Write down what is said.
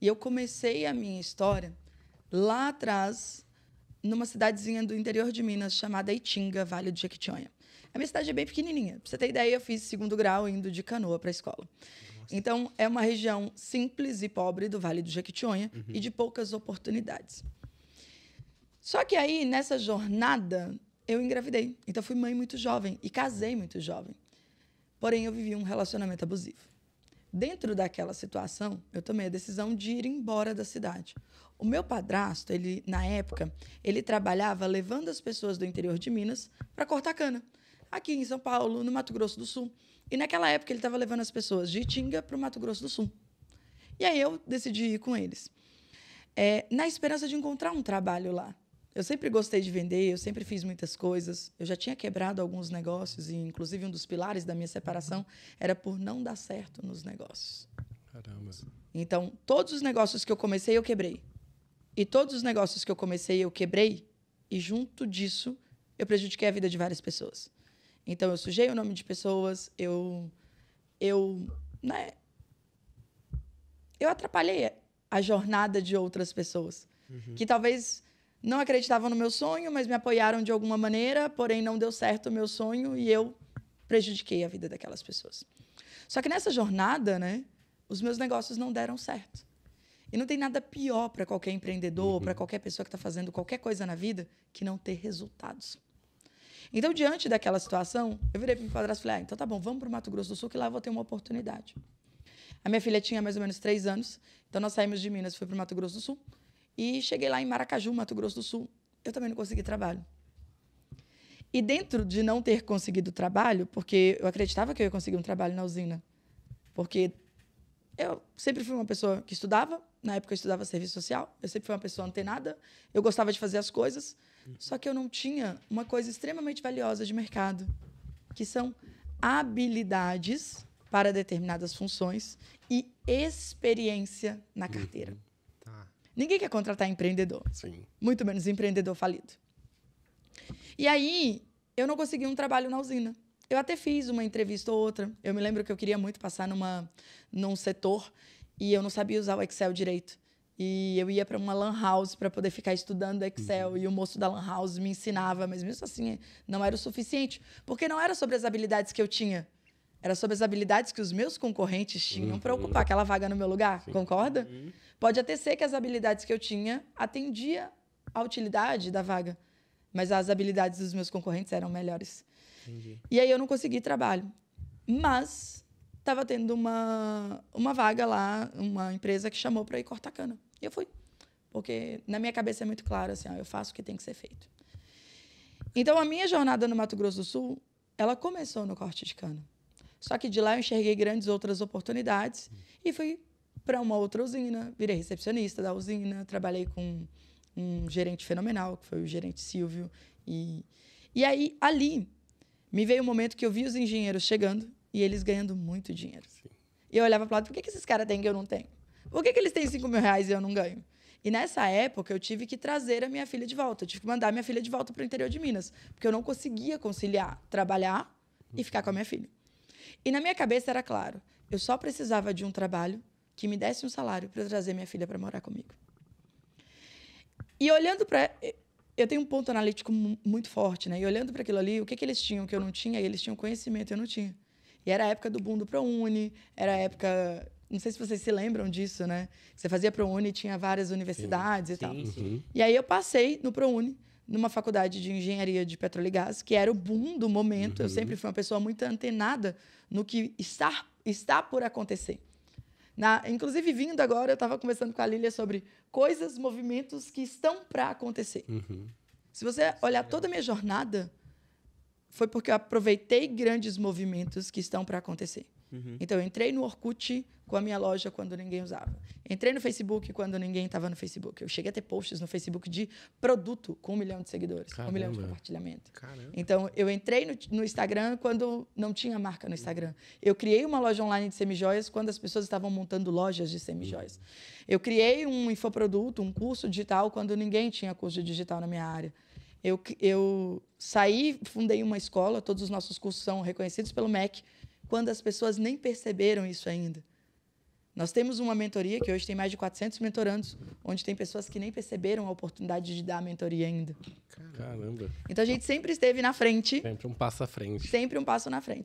E eu comecei a minha história lá atrás, numa cidadezinha do interior de Minas, chamada Itinga, Vale do Jequitinhonha. A minha cidade é bem pequenininha. Pra você ter ideia, eu fiz segundo grau indo de canoa para a escola. Então, é uma região simples e pobre do Vale do Jequitinhonha uhum. e de poucas oportunidades. Só que aí, nessa jornada, eu engravidei. Então, fui mãe muito jovem e casei muito jovem. Porém, eu vivi um relacionamento abusivo. Dentro daquela situação, eu tomei a decisão de ir embora da cidade. O meu padrasto, ele na época, ele trabalhava levando as pessoas do interior de Minas para cortar cana, aqui em São Paulo, no Mato Grosso do Sul. E naquela época ele estava levando as pessoas de Itinga para o Mato Grosso do Sul. E aí eu decidi ir com eles, é, na esperança de encontrar um trabalho lá. Eu sempre gostei de vender, eu sempre fiz muitas coisas. Eu já tinha quebrado alguns negócios, e inclusive um dos pilares da minha separação era por não dar certo nos negócios. Caramba. Então, todos os negócios que eu comecei, eu quebrei. E todos os negócios que eu comecei, eu quebrei. E junto disso, eu prejudiquei a vida de várias pessoas. Então, eu sujei o nome de pessoas, eu. Eu. Né, eu atrapalhei a jornada de outras pessoas. Uhum. Que talvez não acreditavam no meu sonho, mas me apoiaram de alguma maneira, porém não deu certo o meu sonho e eu prejudiquei a vida daquelas pessoas. Só que nessa jornada, né, os meus negócios não deram certo. E não tem nada pior para qualquer empreendedor, uhum. para qualquer pessoa que está fazendo qualquer coisa na vida, que não ter resultados. Então, diante daquela situação, eu virei para meu padrasto e falei: ah, então tá bom, vamos para o Mato Grosso do Sul, que lá eu vou ter uma oportunidade. A minha filha tinha mais ou menos três anos, então nós saímos de Minas e fui para o Mato Grosso do Sul. E cheguei lá em Maracaju, Mato Grosso do Sul. Eu também não consegui trabalho. E dentro de não ter conseguido trabalho, porque eu acreditava que eu ia conseguir um trabalho na usina, porque eu sempre fui uma pessoa que estudava, na época eu estudava serviço social, eu sempre fui uma pessoa antenada, eu gostava de fazer as coisas, só que eu não tinha uma coisa extremamente valiosa de mercado, que são habilidades para determinadas funções e experiência na uhum. carteira. Tá. Ninguém quer contratar empreendedor. Sim. Muito menos empreendedor falido. E aí, eu não consegui um trabalho na usina. Eu até fiz uma entrevista ou outra. Eu me lembro que eu queria muito passar numa, num setor e eu não sabia usar o Excel direito. E eu ia para uma lan house para poder ficar estudando Excel uhum. e o moço da lan house me ensinava, mas mesmo assim não era o suficiente, porque não era sobre as habilidades que eu tinha. Era sobre as habilidades que os meus concorrentes tinham uhum. para ocupar aquela vaga no meu lugar, Sim. concorda? Uhum. Pode até ser que as habilidades que eu tinha atendia à utilidade da vaga, mas as habilidades dos meus concorrentes eram melhores. Entendi. E aí eu não consegui trabalho. Mas estava tendo uma, uma vaga lá, uma empresa que chamou para ir cortar cana. E eu fui. Porque na minha cabeça é muito claro assim, ó, eu faço o que tem que ser feito. Então a minha jornada no Mato Grosso do Sul, ela começou no corte de cana. Só que de lá eu enxerguei grandes outras oportunidades e fui para uma outra usina, virei recepcionista da usina, trabalhei com um gerente fenomenal, que foi o gerente Silvio. E, e aí, ali, me veio o um momento que eu vi os engenheiros chegando e eles ganhando muito dinheiro. Sim. E eu olhava para lado, por que, que esses caras têm que eu não tenho? Por que, que eles têm 5 mil reais e eu não ganho? E nessa época, eu tive que trazer a minha filha de volta. Eu tive que mandar minha filha de volta para o interior de Minas, porque eu não conseguia conciliar trabalhar e ficar com a minha filha. E na minha cabeça era claro, eu só precisava de um trabalho que me desse um salário para trazer minha filha para morar comigo. E olhando para eu tenho um ponto analítico muito forte, né? E olhando para aquilo ali, o que que eles tinham que eu não tinha? E eles tinham conhecimento, eu não tinha. E era a época do boom do ProUni, era a época não sei se vocês se lembram disso, né? Você fazia ProUni, tinha várias universidades Sim. e tal. sim. E aí eu passei no ProUni numa faculdade de engenharia de petróleo e gás, que era o boom do momento. Uhum. Eu sempre uhum. fui uma pessoa muito antenada no que está, está por acontecer. Na, inclusive, vindo agora, eu estava conversando com a Lilia sobre coisas, movimentos que estão para acontecer. Uhum. Se você olhar toda a minha jornada, foi porque eu aproveitei grandes movimentos que estão para acontecer. Uhum. Então, eu entrei no Orkut com a minha loja quando ninguém usava. Entrei no Facebook quando ninguém estava no Facebook. Eu cheguei a ter posts no Facebook de produto com um milhão de seguidores, Caramba. um milhão de compartilhamento. Caramba. Então, eu entrei no, no, Instagram quando não tinha marca no Instagram. Eu criei uma loja online de semijoias quando as pessoas estavam montando lojas de semijoias. Uhum. Eu criei um infoproduto, um curso digital, quando ninguém tinha curso digital na minha área. Eu, eu saí, fundei uma escola, todos os nossos cursos são reconhecidos pelo MEC, quando as pessoas nem perceberam isso ainda. Nós temos uma mentoria que hoje tem mais de 400 mentorandos, onde tem pessoas que nem perceberam a oportunidade de dar a mentoria ainda. Caramba. Então a gente sempre esteve na frente. Sempre um passo à frente. Sempre um passo na frente.